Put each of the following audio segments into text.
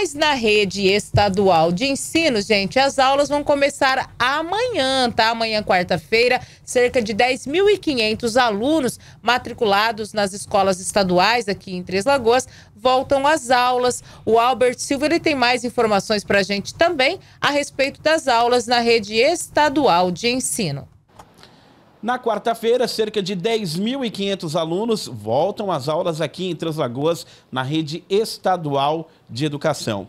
Mas na rede estadual de ensino, gente, as aulas vão começar amanhã, tá? Amanhã, quarta-feira, cerca de 10.500 alunos matriculados nas escolas estaduais aqui em Três Lagoas voltam às aulas. O Albert Silva ele tem mais informações para a gente também a respeito das aulas na rede estadual de ensino. Na quarta-feira, cerca de 10.500 alunos voltam às aulas aqui em Três Lagoas, na rede estadual de educação.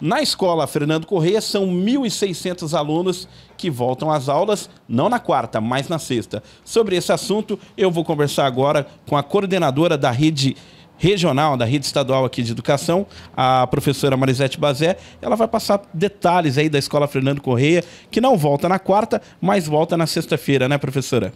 Na escola Fernando Correia, são 1.600 alunos que voltam às aulas, não na quarta, mas na sexta. Sobre esse assunto, eu vou conversar agora com a coordenadora da rede estadual regional, da rede estadual aqui de educação, a professora Marisete Bazé, ela vai passar detalhes aí da Escola Fernando Correia, que não volta na quarta, mas volta na sexta-feira, né, professora?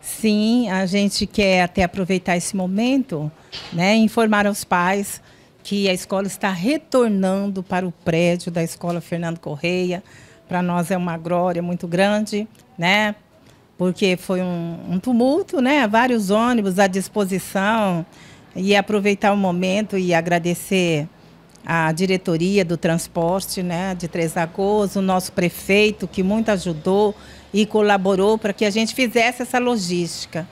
Sim, a gente quer até aproveitar esse momento, né, informar aos pais que a escola está retornando para o prédio da Escola Fernando Correia. Para nós é uma glória muito grande, né? Porque foi um, um tumulto, né? Vários ônibus à disposição, e aproveitar o momento e agradecer a diretoria do transporte né, de Três Lagoas, o nosso prefeito, que muito ajudou e colaborou para que a gente fizesse essa logística.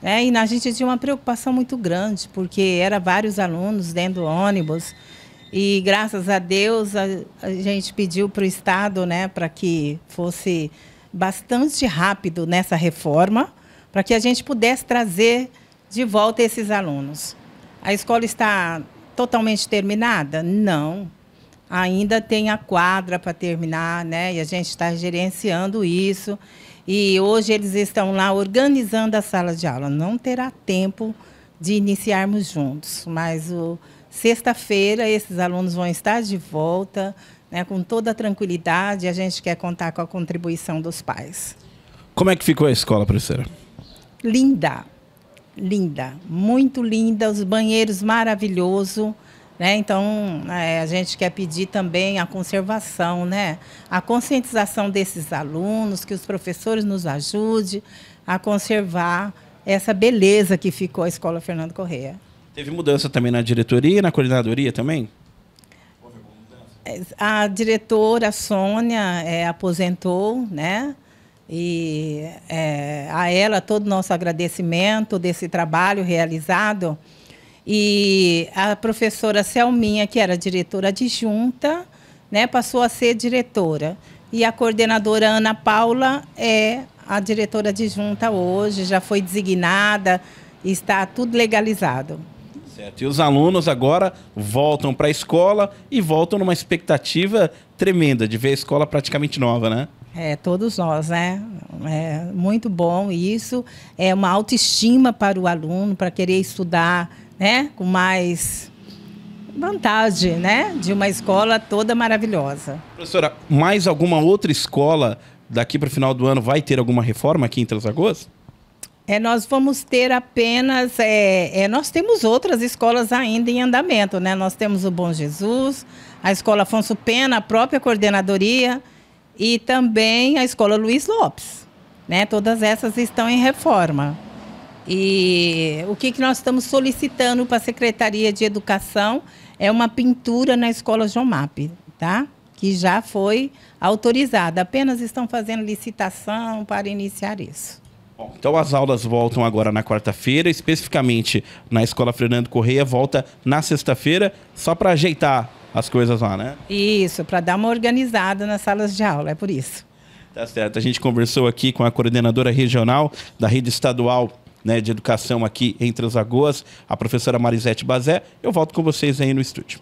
Né? E a gente tinha uma preocupação muito grande, porque era vários alunos dentro do ônibus. E graças a Deus a, a gente pediu para o Estado né, para que fosse bastante rápido nessa reforma, para que a gente pudesse trazer de volta esses alunos. A escola está totalmente terminada? Não. Ainda tem a quadra para terminar, né? E a gente está gerenciando isso. E hoje eles estão lá organizando a sala de aula. Não terá tempo de iniciarmos juntos, mas o sexta-feira esses alunos vão estar de volta, né, com toda a tranquilidade. A gente quer contar com a contribuição dos pais. Como é que ficou a escola, professora? Linda linda, muito linda, os banheiros maravilhosos. Né? Então, é, a gente quer pedir também a conservação, né? a conscientização desses alunos, que os professores nos ajudem a conservar essa beleza que ficou a Escola Fernando Correia. Teve mudança também na diretoria e na coordenadoria também? É, a diretora Sônia é, aposentou, né? E é, a ela todo o nosso agradecimento desse trabalho realizado. E a professora Selminha, que era diretora adjunta, né, passou a ser diretora. E a coordenadora Ana Paula é a diretora adjunta hoje, já foi designada, está tudo legalizado. Certo. E os alunos agora voltam para a escola e voltam numa expectativa tremenda de ver a escola praticamente nova, né? É, todos nós, né? É muito bom isso. É uma autoestima para o aluno, para querer estudar né? com mais vantagem, né? De uma escola toda maravilhosa. Professora, mais alguma outra escola daqui para o final do ano vai ter alguma reforma aqui em Três Lagoas? É, nós vamos ter apenas. É, é, nós temos outras escolas ainda em andamento, né? Nós temos o Bom Jesus, a Escola Afonso Pena, a própria coordenadoria e também a Escola Luiz Lopes. Né? Todas essas estão em reforma. E o que, que nós estamos solicitando para a Secretaria de Educação é uma pintura na Escola Jomap, tá? que já foi autorizada. Apenas estão fazendo licitação para iniciar isso. Bom, então as aulas voltam agora na quarta-feira, especificamente na Escola Fernando Correia, volta na sexta-feira, só para ajeitar as coisas lá, né? Isso, para dar uma organizada nas salas de aula, é por isso. Tá certo. A gente conversou aqui com a coordenadora regional da rede estadual né, de educação aqui em Três a professora Marisete Bazé. Eu volto com vocês aí no estúdio.